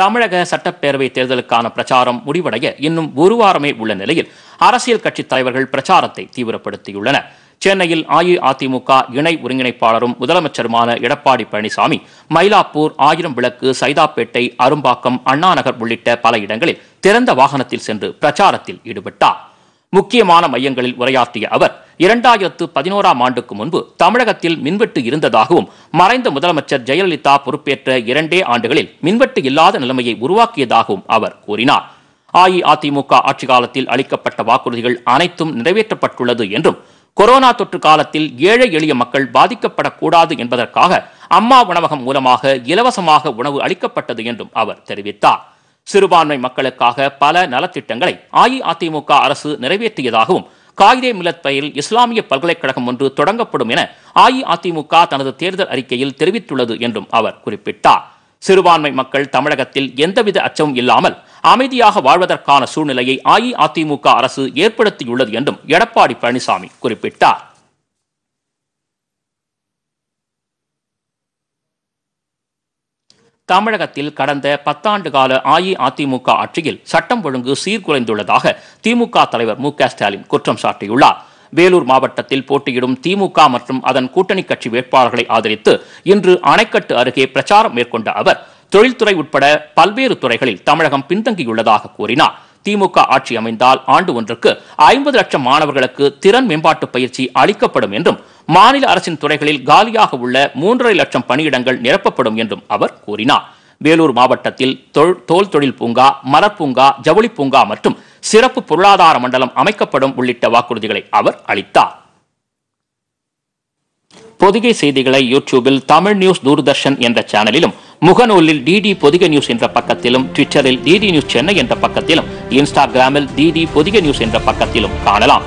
தமிழக சட்டப்பேரவை தேர்தலுக்கான பிரச்சாரம் முடிவடைய இன்னும் ஒரு வாரமே உள்ள நிலையில் அரசியல் கட்சித் தலைவர்கள் பிரச்சாரத்தை தீவிரப்படுத்தியுள்ளனர் சென்னையில் அஇஅதிமுக இணை ஒருங்கிணைப்பாளரும் முதலமைச்சருமான எடப்பாடி பழனிசாமி மயிலாப்பூர் ஆயிரம் விளக்கு சைதாப்பேட்டை அரும்பாக்கம் அண்ணாநகர் உள்ளிட்ட பல இடங்களில் திறந்த வாகனத்தில் சென்று பிரச்சாரத்தில் ஈடுபட்டார் முக்கியமான மையங்களில் உரையாற்றிய அவர் இரண்டாயிரத்து பதினோராம் ஆண்டுக்கு முன்பு தமிழகத்தில் மின்வெட்டு இருந்ததாகவும் மறைந்த முதலமைச்சர் ஜெயலலிதா பொறுப்பேற்ற இரண்டே ஆண்டுகளில் மின்வெட்டு இல்லாத நிலைமையை உருவாக்கியதாகவும் அவர் கூறினார் அஇஅதிமுக ஆட்சி காலத்தில் அளிக்கப்பட்ட வாக்குறுதிகள் அனைத்தும் நிறைவேற்றப்பட்டுள்ளது என்றும் கொரோனா தொற்று காலத்தில் ஏழை எளிய மக்கள் பாதிக்கப்படக்கூடாது என்பதற்காக அம்மா உணவகம் மூலமாக இலவசமாக உணவு அளிக்கப்பட்டது என்றும் அவர் தெரிவித்தார் சிறுபான்மை மக்களுக்காக பல நலத்திட்டங்களை அஇஅதிமுக அரசு நிறைவேற்றியதாகவும் காகிதே மில்லத் பெயரில் இஸ்லாமிய பல்கலைக்கழகம் ஒன்று தொடங்கப்படும் என அஇஅதிமுக தனது தேர்தல் அறிக்கையில் தெரிவித்துள்ளது என்றும் அவர் குறிப்பிட்டார் சிறுபான்மை மக்கள் தமிழகத்தில் எந்தவித அச்சமும் இல்லாமல் அமைதியாக வாழ்வதற்கான சூழ்நிலையை அஇஅதிமுக அரசு ஏற்படுத்தியுள்ளது என்றும் எடப்பாடி பழனிசாமி குறிப்பிட்டார் தமிழகத்தில் கடந்த பத்தாண்டு கால அஇஅதிமுக ஆட்சியில் சட்டம் ஒழுங்கு சீர்குலைந்துள்ளதாக திமுக தலைவர் மு ஸ்டாலின் குற்றம் சாட்டியுள்ளார் வேலூர் மாவட்டத்தில் போட்டியிடும் திமுக மற்றும் அதன் கூட்டணி கட்சி வேட்பாளர்களை ஆதரித்து இன்று அணைக்கட்டு அருகே பிரச்சாரம் மேற்கொண்ட அவர் தொழில்துறை உட்பட பல்வேறு துறைகளில் தமிழகம் பின்தங்கியுள்ளதாக கூறினார் திமுக ஆட்சி அமைந்தால் ஆண்டு ஒன்றுக்கு ஐம்பது லட்சம் மாணவர்களுக்கு திறன் மேம்பாட்டு பயிற்சி அளிக்கப்படும் என்றும் மாநில அரசின் துறைகளில் காலியாக உள்ள மூன்றரை லட்சம் பணியிடங்கள் நிரப்பப்படும் என்றும் அவர் கூறினார் வேலூர் மாவட்டத்தில் தோல் தொழில் பூங்கா மலர்பூங்கா ஜவுளி பூங்கா மற்றும் சிறப்பு பொருளாதார மண்டலம் அமைக்கப்படும் உள்ளிட்ட வாக்குறுதிகளை அவர் அளித்தார் பொதிகை செய்திகளை யூடியூபில் தமிழ் நியூஸ் தூர்தர்ஷன் என்ற சேனலிலும் முகநூலில் டிடி பொதிகை நியூஸ் என்ற பக்கத்திலும் ட்விட்டரில் டிடி நியூஸ் சென்னை என்ற பக்கத்திலும் இன்ஸ்டாகிராமில் டிடி பொதிகை நியூஸ் என்ற பக்கத்திலும் காணலாம்